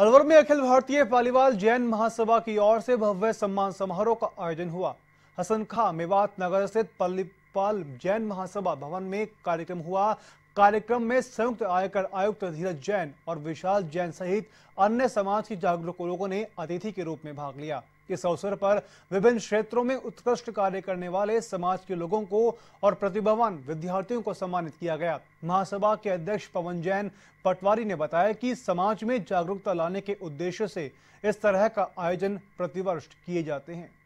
अलवर में अखिल भारतीय पालीवाल जैन महासभा की ओर से भव्य सम्मान समारोह का आयोजन हुआ हसन खां मेवात नगर स्थित पल्लीपाल जैन महासभा भवन में कार्यक्रम हुआ कार्यक्रम में संयुक्त आयकर आयुक्त धीरज जैन और विशाल जैन सहित अन्य समाज के जागरूक लोगों ने अतिथि के रूप में भाग लिया इस अवसर पर विभिन्न क्षेत्रों में उत्कृष्ट कार्य करने वाले समाज के लोगों को और प्रतिभावान विद्यार्थियों को सम्मानित किया गया महासभा के अध्यक्ष पवन जैन पटवारी ने बताया कि समाज में जागरूकता लाने के उद्देश्य से इस तरह का आयोजन प्रतिवर्ष किए जाते हैं